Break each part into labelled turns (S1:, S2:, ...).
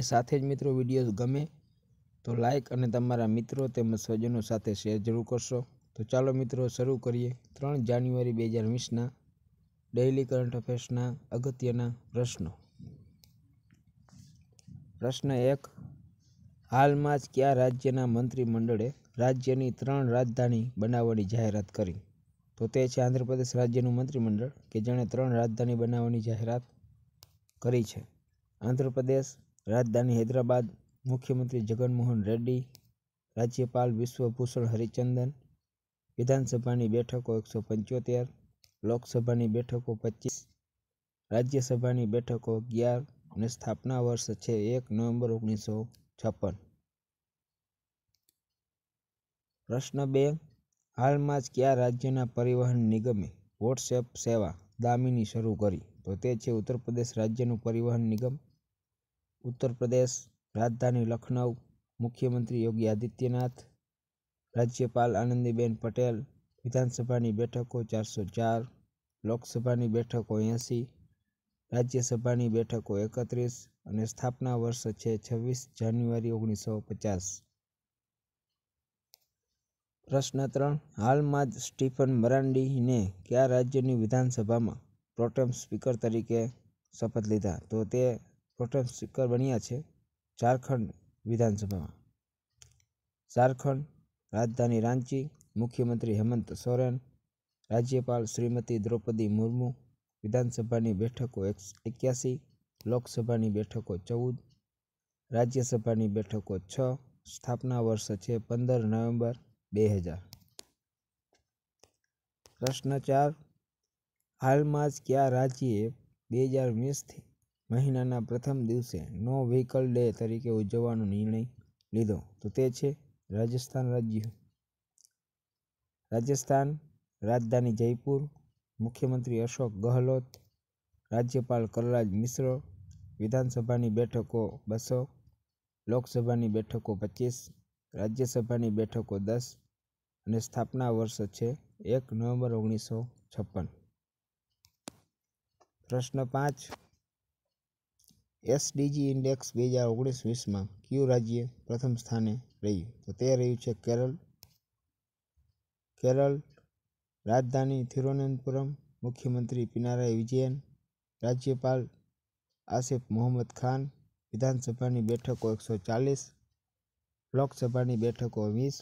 S1: એ સાથે જ મિત્રો વિડીયો ગમે તો લાઈક અને તમારા મિત્રો તેમજ સ્વજનો સાથે શેર જરૂર કરશો તો ચાલો મિત્રો શરૂ કરીએ ત્રણ જાન્યુઆરી બે હજાર વીસના ડેઇલી કરંટ અફેર્સના અગત્યના પ્રશ્નો પ્રશ્ન એક હાલમાં જ કયા રાજ્યના મંત્રીમંડળે રાજ્યની ત્રણ રાજધાની બનાવવાની જાહેરાત કરી તો તે છે આંધ્રપ્રદેશ રાજ્યનું મંત્રીમંડળ કે જેણે ત્રણ રાજધાની બનાવવાની જાહેરાત કરી છે આંધ્રપ્રદેશ રાજધાની હૈદરાબાદ મુખ્યમંત્રી જગનમોહન રેડ્ડી રાજ્યપાલ વિશ્વભૂષણ હરિચંદન વિધાનસભાની બેઠકો એકસો પંચોતેર લોકસભાની બેઠકો પચીસ રાજ્યસભાની બેઠકો અગિયાર અને સ્થાપના વર્ષ છે એક નવેમ્બર ઓગણીસો છપ્પન પ્રશ્ન બે હાલમાં જ કયા રાજ્યના પરિવહન નિગમે વોટ્સએપ સેવા દામીની શરૂ કરી તો તે છે ઉત્તર પ્રદેશ રાજ્યનું પરિવહન નિગમ ઉત્તર પ્રદેશ રાજધાની લખનઉ મુખ્યમંત્રી યોગી આદિત્યનાથ રાજ્યપાલ આનંદીબેન પટેલ વિધાનસભાની બેઠકો ચારસો ચાર લોકસભાની બેઠકો એંસી રાજ્યસભાની બેઠકો એકત્રીસ અને સ્થાપના વર્ષ છે છવ્વીસ જાન્યુઆરી ઓગણીસો પચાસ પ્રશ્ન ત્રણ હાલમાં જ સ્ટીફન મરાન્ડીને કયા રાજ્યની વિધાનસભામાં પ્રોટેમ સ્પીકર તરીકે શપથ લીધા તો તે પ્રોટેમ સ્પીકર બન્યા છે ઝારખંડ વિધાનસભામાં ઝારખંડ રાજધાની રાંચી મુખ્યમંત્રી હેમંત સોરેન રાજ્યપાલ શ્રીમતી દ્રૌપદી મુર્મુ વિધાનસભાની બેઠકો એક્યાસી લોકસભાની બેઠકો ચૌદ રાજ્યસભાની બેઠકો છ સ્થાપના વર્ષ છે પંદર નવેમ્બર બે હજાર પ્રશ્ન ચાર હાલમાં જ કયા રાજ્યે બે હજાર વીસથી મહિનાના પ્રથમ દિવસે નો વ્હીકલ ડે તરીકે ઉજવવાનો નિર્ણય લીધો તો તે છે રાજસ્થાન રાજ્ય રાજસ્થાન રાજધાની જયપુર મુખ્યમંત્રી અશોક ગહલોત રાજ્યપાલ કલરાજ મિશ્ર વિધાનસભાની બેઠકો બસો લોકસભાની બેઠકો પચીસ રાજ્યસભાની બેઠકો દસ અને સ્થાપના વર્ષ છે એક નવેમ્બર ઓગણીસો છપ્પન પ્રશ્ન પાંચ એસડીજી ઇન્ડેક્સ બે હજાર ઓગણીસ વીસમાં કયું રાજ્ય પ્રથમ સ્થાને રહ્યું તો તે રહ્યું છે કેરળ કેરળ રાજધાની તિરુવનંતપુરમ મુખ્યમંત્રી પિનારાય વિજયન રાજ્યપાલ આસિફ મોહમ્મદ ખાન વિધાનસભાની બેઠકો એકસો ચાલીસ લોકસભાની બેઠકો વીસ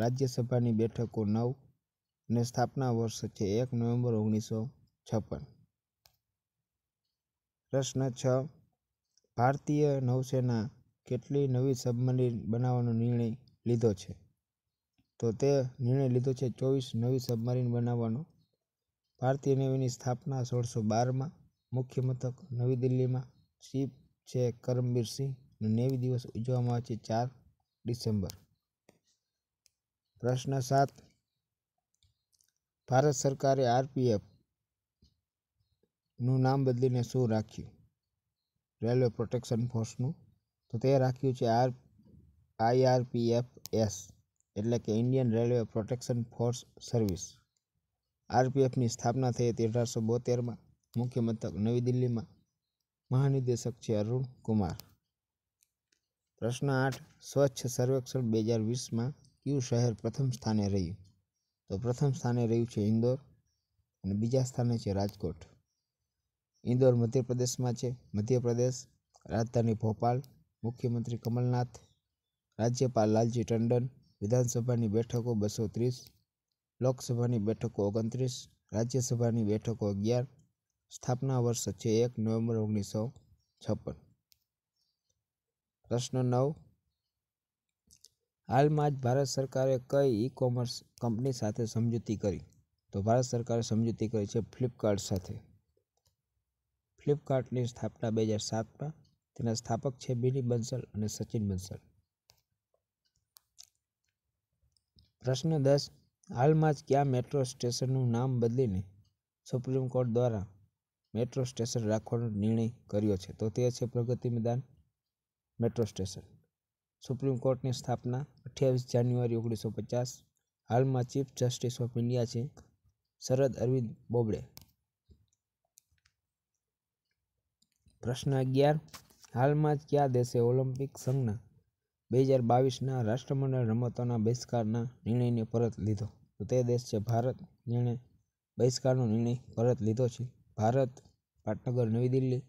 S1: રાજ્યસભાની બેઠકો નવ અને સ્થાપના વર્ષ છે એક નવેમ્બર ઓગણીસો છપ્પન પ્રશ્ન છ ભારતીય નૌસેના કેટલી નવી સબમરીન બનાવવાનો નિર્ણય લીધો છે તો તે નિર્ણય લીધો છે ચોવીસ નવી સબમરીન બનાવવાનો ભારતીય નેવીની સ્થાપના સોળસો બારમાં મુખ્ય મથક નવી દિલ્હીમાં શિપ છે કરમબીર સિંહ નેવી દિવસ ઉજવવામાં આવે છે ચાર ડિસેમ્બર પ્રશ્ન સાત ભારત સરકારે આરપીએફ નું નામ બદલીને શું રાખ્યું રેલવે પ્રોટેક્શન ફોર્સનું તો તે રાખ્યું છે આર આઈઆરપીએફ એસ એટલે કે Indian railway protection force service આરપીએફની સ્થાપના થઈ હતી અઢારસો બોતેરમાં મુખ્ય મથક નવી દિલ્હીમાં મહાનિદેશક છે અરુણ કુમાર પ્રશ્ન આઠ સ્વચ્છ સર્વેક્ષણ બે હજાર વીસમાં કયું શહેર પ્રથમ સ્થાને રહ્યું તો પ્રથમ સ્થાને રહ્યું છે ઇન્દોર અને બીજા સ્થાને છે રાજકોટ ઇન્દોર મધ્યપ્રદેશમાં છે મધ્યપ્રદેશ રાજધાની ભોપાલ મુખ્યમંત્રી કમલનાથ રાજ્યપાલ લાલજી ટંડન વિધાનસભાની બેઠકો બસો ત્રીસ લોકસભાની બેઠકો ઓગણત્રીસ રાજ્યસભાની બેઠકો અગિયાર સ્થાપના વર્ષ છે એક નવેમ્બર ઓગણીસો છપ્પન પ્રશ્ન નવ હાલમાં જ ભારત સરકારે કઈ ઈ કોમર્સ કંપની સાથે સમજૂતી કરી તો ભારત સરકારે સમજૂતી કરી છે ફ્લિપકાર્ટ સાથે ફ્લિપકાર્ટની સ્થાપના બે હજાર સાતમાં તેના સ્થાપક છે બિની બંસલ અને સચિન બંસલ પ્રશ્ન દસ હાલમાં જ ક્યાં મેટ્રો સ્ટેશનનું નામ બદલીને સુપ્રીમ કોર્ટ દ્વારા મેટ્રો સ્ટેશન રાખવાનો નિર્ણય કર્યો છે તો તે છે પ્રગતિ મેદાન મેટ્રો સ્ટેશન સુપ્રીમ કોર્ટની સ્થાપના અઠ્યાવીસ જાન્યુઆરી ઓગણીસો પચાસ હાલમાં ચીફ જસ્ટિસ ઓફ ઇન્ડિયા છે શરદ અરવિંદ બોબડે પ્રશ્ન અગિયાર હાલમાં જ કયા દેશે ઓલિમ્પિક સંઘના બે હજાર બાવીસના રાષ્ટ્રમંડળ રમતોના બહિષ્કારના નિર્ણયને પરત લીધો તો તે દેશ છે ભારત નિર્ણય બહિષ્કારનો નિર્ણય પરત લીધો છે ભારત પાટનગર નવી દિલ્હી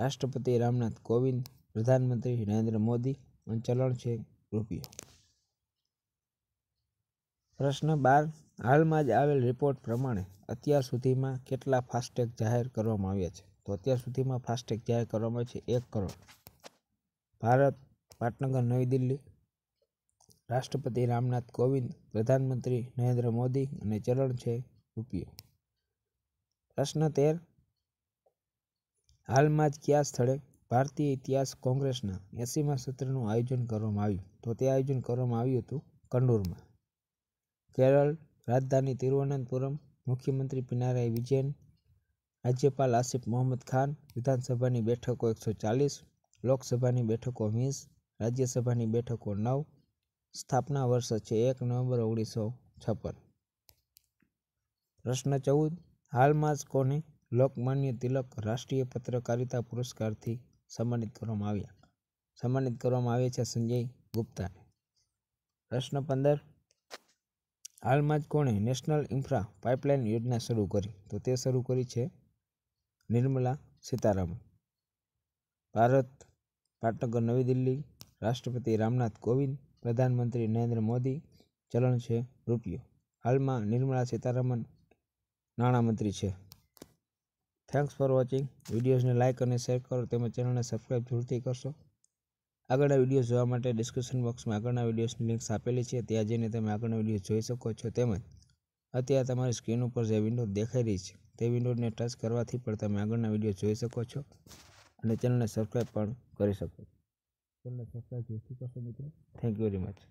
S1: રાષ્ટ્રપતિ રામનાથ કોવિંદ પ્રધાનમંત્રી નરેન્દ્ર મોદી અને ચલણ છે રૂપિયો પ્રશ્ન બાર હાલમાં જ આવેલ રિપોર્ટ પ્રમાણે અત્યાર સુધીમાં કેટલા ફાસ્ટેગ જાહેર કરવામાં આવ્યા છે તો અત્યાર સુધીમાં ફાસ્ટેગ જાહેર કરવામાં આવે છે એક કરોડ ભારત પાટનગર નવી દિલ્હી રાષ્ટ્રપતિ રામનાથ કોવિંદ પ્રધાનમંત્રી નરેન્દ્ર મોદી અને ચલણ છે રૂપિયો પ્રશ્ન તેર હાલમાં જ કયા સ્થળે ભારતીય ઇતિહાસ કોંગ્રેસના એંસીમાં સત્રનું આયોજન કરવામાં આવ્યું તો તે આયોજન કરવામાં આવ્યું હતું કન્નૂરમાં કેરળ રાજધાની તિરુવનંતપુરમ મુખ્યમંત્રી પિનારાય વિજયન રાજ્યપાલ આસિફ મોહમ્મદ ખાન વિધાનસભાની બેઠકો એકસો ચાલીસ લોકસભાની બેઠકો વીસ રાજ્યસભાની બેઠકો નવ સ્થાપના વર્ષ છે એક નવેમ્બર ઓગણીસો છપ્પન પ્રશ્ન ચૌદ હાલમાં જ કોને લોકમાન્ય તિલક રાષ્ટ્રીય પત્રકારિતા પુરસ્કારથી સન્માનિત કરવામાં આવ્યા સન્માનિત કરવામાં આવ્યા છે સંજય ગુપ્તાને પ્રશ્ન પંદર હાલમાં જ કોણે નેશનલ ઇન્ફ્રા પાઇપલાઇન યોજના શરૂ કરી તો તે શરૂ કરી છે નિર્મલા સીતારામન ભારત પાટનગર નવી દિલ્હી રાષ્ટ્રપતિ રામનાથ કોવિંદ પ્રધાનમંત્રી નરેન્દ્ર મોદી ચલણ છે રૂપિયો હાલમાં નિર્મલા સીતારામન નાણામંત્રી છે થેન્ક્સ ફોર વોચિંગ વિડીયોઝને લાઇક અને શેર કરો તેમજ ચેનલને સબસ્ક્રાઈબ જરૂરથી કરશો આગળના વિડીયો જોવા માટે ડિસ્ક્રિપ્શન બોક્સમાં આગળના વિડીયોની લિંક્સ આપેલી છે ત્યાં જઈને તમે આગળના વિડીયો જોઈ શકો છો તેમજ અત્યારે તમારી સ્ક્રીન ઉપર જે વિન્ડો દેખાઈ રહી છે તે વિન્ડોને ટચ કરવાથી પણ તમે આગળના વિડીયો જોઈ શકો છો અને ચેનલને સબસ્ક્રાઈબ પણ કરી શકો છો ચેનલને સબસ્ક્રાઈબ જરૂરથી કરશો મિત્રો થેન્ક યુ વેરી મચ